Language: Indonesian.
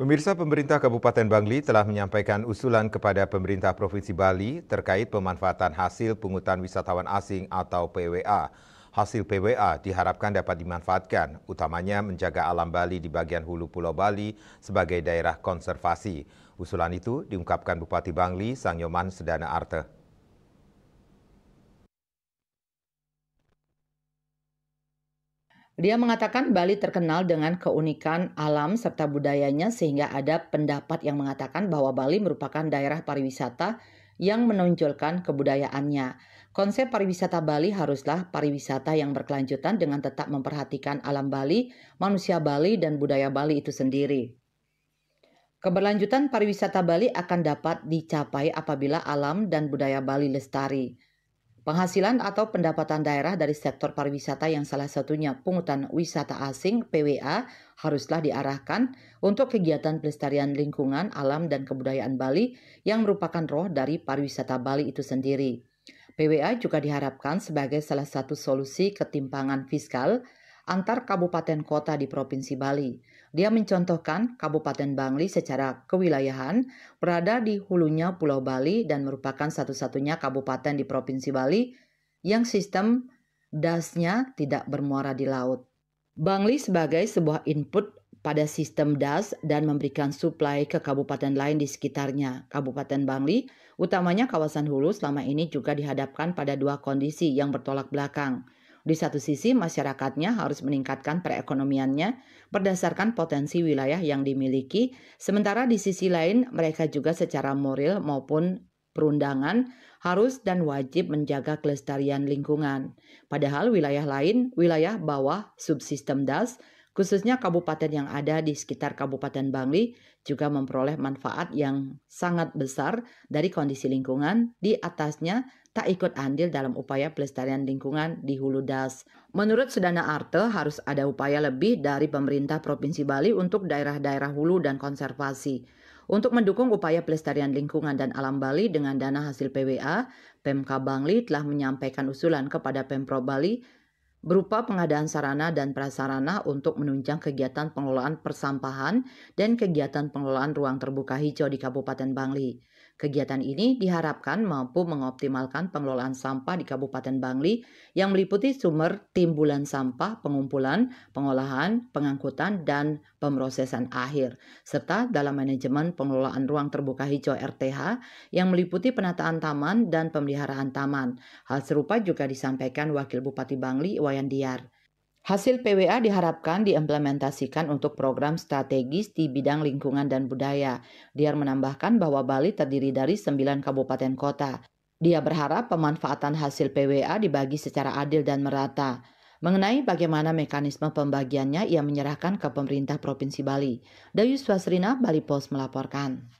Pemirsa pemerintah Kabupaten Bangli telah menyampaikan usulan kepada pemerintah Provinsi Bali terkait pemanfaatan hasil pungutan wisatawan asing atau PWA. Hasil PWA diharapkan dapat dimanfaatkan, utamanya menjaga alam Bali di bagian hulu Pulau Bali sebagai daerah konservasi. Usulan itu diungkapkan Bupati Bangli, Sang Nyoman Sedana Arte. Dia mengatakan Bali terkenal dengan keunikan alam serta budayanya sehingga ada pendapat yang mengatakan bahwa Bali merupakan daerah pariwisata yang menonjolkan kebudayaannya. Konsep pariwisata Bali haruslah pariwisata yang berkelanjutan dengan tetap memperhatikan alam Bali, manusia Bali, dan budaya Bali itu sendiri. Keberlanjutan pariwisata Bali akan dapat dicapai apabila alam dan budaya Bali lestari. Penghasilan atau pendapatan daerah dari sektor pariwisata yang salah satunya pungutan wisata asing PWA haruslah diarahkan untuk kegiatan pelestarian lingkungan, alam, dan kebudayaan Bali yang merupakan roh dari pariwisata Bali itu sendiri. PWA juga diharapkan sebagai salah satu solusi ketimpangan fiskal antar kabupaten kota di Provinsi Bali. Dia mencontohkan Kabupaten Bangli secara kewilayahan berada di hulunya Pulau Bali dan merupakan satu-satunya kabupaten di Provinsi Bali yang sistem dasnya tidak bermuara di laut. Bangli sebagai sebuah input pada sistem DAS dan memberikan suplai ke kabupaten lain di sekitarnya. Kabupaten Bangli, utamanya kawasan hulu selama ini juga dihadapkan pada dua kondisi yang bertolak belakang – di satu sisi, masyarakatnya harus meningkatkan perekonomiannya berdasarkan potensi wilayah yang dimiliki, sementara di sisi lain mereka juga secara moral maupun perundangan harus dan wajib menjaga kelestarian lingkungan. Padahal wilayah lain, wilayah bawah subsistem das, khususnya kabupaten yang ada di sekitar Kabupaten Bangli juga memperoleh manfaat yang sangat besar dari kondisi lingkungan di atasnya tak ikut andil dalam upaya pelestarian lingkungan di Hulu Das. Menurut Sedana Arte, harus ada upaya lebih dari pemerintah Provinsi Bali untuk daerah-daerah hulu dan konservasi. Untuk mendukung upaya pelestarian lingkungan dan alam Bali dengan dana hasil PWA, pemkab Bangli telah menyampaikan usulan kepada Pemprov Bali berupa pengadaan sarana dan prasarana untuk menunjang kegiatan pengelolaan persampahan dan kegiatan pengelolaan ruang terbuka hijau di Kabupaten Bangli. Kegiatan ini diharapkan mampu mengoptimalkan pengelolaan sampah di Kabupaten Bangli yang meliputi sumber timbulan sampah, pengumpulan, pengolahan, pengangkutan, dan pemrosesan akhir, serta dalam manajemen pengelolaan ruang terbuka hijau RTH yang meliputi penataan taman dan pemeliharaan taman. Hal serupa juga disampaikan Wakil Bupati Bangli Wayan Diar. Hasil PWA diharapkan diimplementasikan untuk program strategis di bidang lingkungan dan budaya. Dia menambahkan bahwa Bali terdiri dari sembilan kabupaten kota. Dia berharap pemanfaatan hasil PWA dibagi secara adil dan merata. Mengenai bagaimana mekanisme pembagiannya, ia menyerahkan ke pemerintah Provinsi Bali. Dayu Swasrina, Bali Post melaporkan.